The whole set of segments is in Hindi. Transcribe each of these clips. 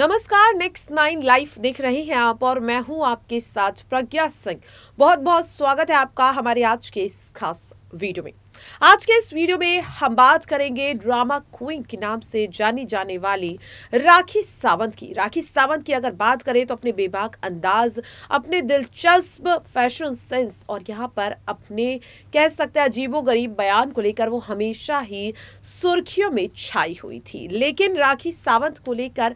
नमस्कार नेक्स्ट नाइन लाइफ देख रहे हैं आप और मैं हूं आपके साथ प्रज्ञा सिंह बहुत बहुत स्वागत है आपका हमारे आज के इस खास वीडियो में आज के इस वीडियो में हम बात करेंगे ड्रामा क्वीन के नाम से जानी जाने वाली राखी सावंत की राखी सावंत की अगर बात करें तो अपने बेबाक अंदाज अपने दिलचस्प फैशन सेंस और यहाँ पर अपने कह सकते हैं अजीबो गरीब बयान को लेकर वो हमेशा ही सुर्खियों में छाई हुई थी लेकिन राखी सावंत को लेकर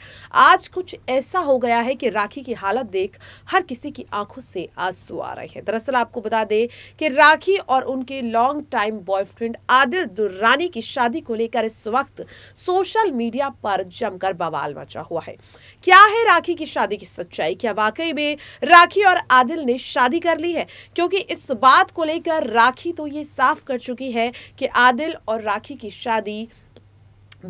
आज कुछ ऐसा हो गया है कि राखी की हालत देख हर किसी की आंखों से आंसू आ रहे हैं दरअसल आपको बता दें कि राखी और उनके long time boyfriend Adil Durrani की शादी को लेकर इस वक्त सोशल मीडिया पर जमकर बवाल मचा हुआ है क्या है राखी की शादी की सच्चाई क्या वाकई में राखी और आदिल ने शादी कर ली है क्योंकि इस बात को लेकर राखी तो ये साफ कर चुकी है कि आदिल और राखी की शादी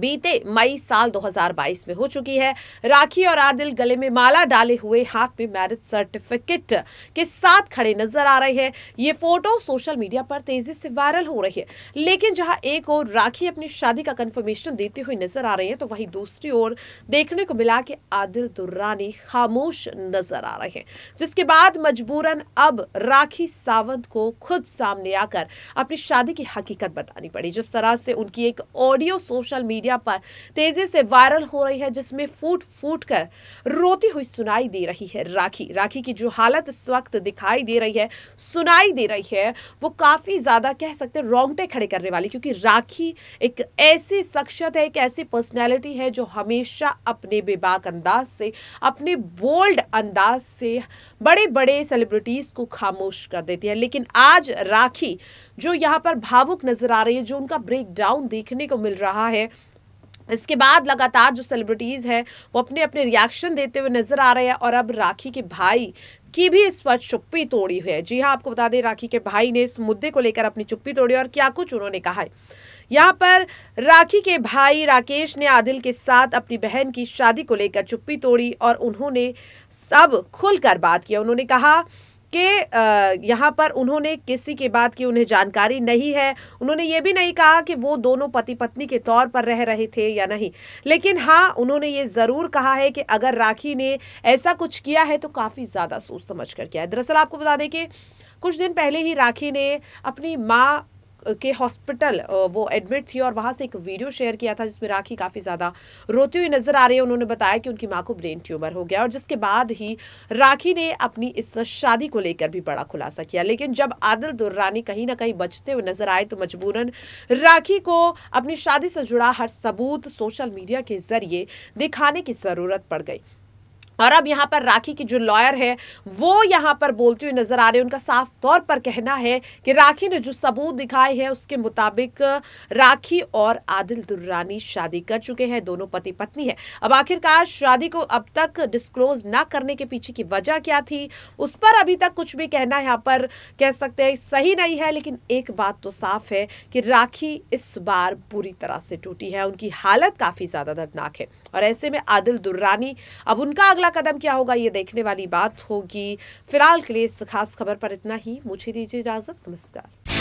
बीते मई साल 2022 में हो चुकी है राखी और आदिल गले में माला डाले हुए हाथ में मैरिज सर्टिफिकेट के साथ खड़े नजर आ रहे हैं ये फोटो सोशल मीडिया पर तेजी से वायरल हो रही है लेकिन जहां एक ओर राखी अपनी शादी का कंफर्मेशन देती हुई नजर आ रही है तो वहीं दूसरी ओर देखने को मिला कि आदिल दुर्रानी खामोश नजर आ रहे हैं जिसके बाद मजबूरन अब राखी सावंत को खुद सामने आकर अपनी शादी की हकीकत बतानी पड़ी जिस तरह से उनकी एक ऑडियो सोशल मीडिया मीडिया पर तेजी से वायरल हो रही है जिसमें फूट फूट कर रोती हुई सुनाई दे रही है राखी राखी की जो हालत इस वक्त दिखाई दे रही है सुनाई दे रही है वो काफ़ी ज़्यादा कह सकते हैं रोंगटे खड़े करने वाली क्योंकि राखी एक ऐसी शख्सियत है एक ऐसी पर्सनैलिटी है जो हमेशा अपने बेबाक अंदाज से अपने बोल्ड अंदाज से बड़े बड़े सेलिब्रिटीज़ को खामोश कर देती है लेकिन आज राखी जो यहाँ पर भावुक नज़र आ रही है जो उनका ब्रेकडाउन देखने को मिल रहा है इसके बाद लगातार जो सेलिब्रिटीज़ हैं वो अपने अपने रिएक्शन देते हुए नजर आ रहे हैं और अब राखी के भाई की भी इस पर चुप्पी तोड़ी हुई है जी हाँ आपको बता दें राखी के भाई ने इस मुद्दे को लेकर अपनी चुप्पी तोड़ी और क्या कुछ उन्होंने कहा है यहाँ पर राखी के भाई राकेश ने आदिल के साथ अपनी बहन की शादी को लेकर चुप्पी तोड़ी और उन्होंने सब खुलकर बात किया उन्होंने कहा कि यहाँ पर उन्होंने किसी के बात की उन्हें जानकारी नहीं है उन्होंने ये भी नहीं कहा कि वो दोनों पति पत्नी के तौर पर रह रहे थे या नहीं लेकिन हाँ उन्होंने ये ज़रूर कहा है कि अगर राखी ने ऐसा कुछ किया है तो काफ़ी ज़्यादा सोच समझ कर किया है दरअसल आपको बता दें कि कुछ दिन पहले ही राखी ने अपनी माँ के हॉस्पिटल वो एडमिट थी और वहाँ से एक वीडियो शेयर किया था जिसमें राखी काफ़ी ज़्यादा रोती हुई नजर आ रही है उन्होंने बताया कि उनकी माँ को ब्रेन ट्यूमर हो गया और जिसके बाद ही राखी ने अपनी इस शादी को लेकर भी बड़ा खुलासा किया लेकिन जब आदिल दुर्रानी कहीं ना कहीं बचते हुए नजर आए तो मजबूरन राखी को अपनी शादी से जुड़ा हर सबूत सोशल मीडिया के जरिए दिखाने की ज़रूरत पड़ गई और अब यहाँ पर राखी की जो लॉयर है वो यहाँ पर बोलती हुई नजर आ रही है उनका साफ तौर पर कहना है कि राखी ने जो सबूत दिखाए हैं उसके मुताबिक राखी और आदिल दुर्रानी शादी कर चुके हैं दोनों पति पत्नी है अब आखिरकार शादी को अब तक डिस्क्लोज ना करने के पीछे की वजह क्या थी उस पर अभी तक कुछ भी कहना यहाँ पर कह सकते हैं सही नहीं है लेकिन एक बात तो साफ है कि राखी इस बार बुरी तरह से टूटी है उनकी हालत काफ़ी ज़्यादा दर्दनाक है और ऐसे में आदिल दुर्रानी अब उनका अगला कदम क्या होगा ये देखने वाली बात होगी फिलहाल के लिए इस खास खबर पर इतना ही मुझे दीजिए इजाज़त नमस्कार